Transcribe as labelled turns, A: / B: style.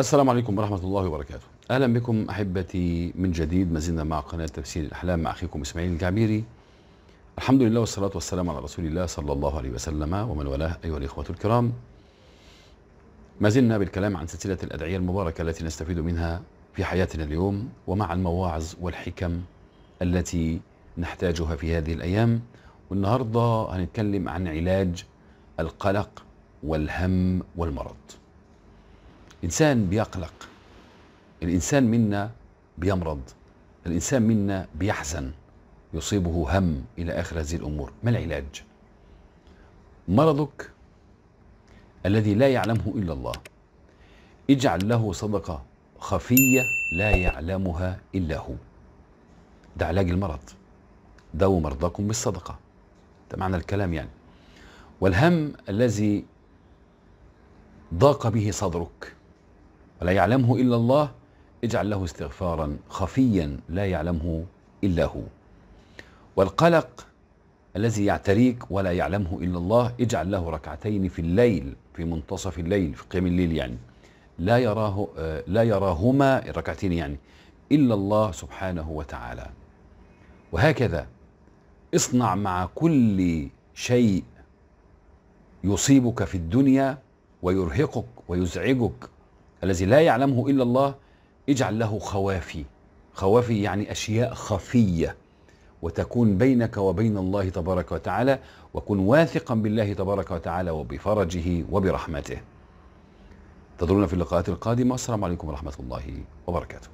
A: السلام عليكم ورحمة الله وبركاته أهلا بكم أحبتي من جديد زلنا مع قناة تفسير الأحلام مع أخيكم إسماعيل الجعبيري الحمد لله والصلاة والسلام على رسول الله صلى الله عليه وسلم ومن والاه أيها الإخوة الكرام ما زلنا بالكلام عن سلسلة الأدعية المباركة التي نستفيد منها في حياتنا اليوم ومع المواعظ والحكم التي نحتاجها في هذه الأيام والنهاردة هنتكلم عن علاج القلق والهم والمرض الإنسان بيقلق الإنسان منا بيمرض الإنسان منا بيحزن يصيبه هم إلى آخر هذه الأمور ما العلاج مرضك الذي لا يعلمه إلا الله اجعل له صدقة خفية لا يعلمها إلا هو ده علاج المرض داووا مرضاكم بالصدقة ده معنى الكلام يعني والهم الذي ضاق به صدرك ولا يعلمه إلا الله اجعل له استغفارا خفيا لا يعلمه إلا هو والقلق الذي يعتريك ولا يعلمه إلا الله اجعل له ركعتين في الليل في منتصف الليل في قيام الليل يعني لا يراه لا يراهما الركعتين يعني إلا الله سبحانه وتعالى وهكذا اصنع مع كل شيء يصيبك في الدنيا ويرهقك ويزعجك الذي لا يعلمه إلا الله اجعل له خوافي خوافي يعني أشياء خفية وتكون بينك وبين الله تبارك وتعالى وكن واثقا بالله تبارك وتعالى وبفرجه وبرحمته تدرون في اللقاءات القادمة السلام عليكم ورحمة الله وبركاته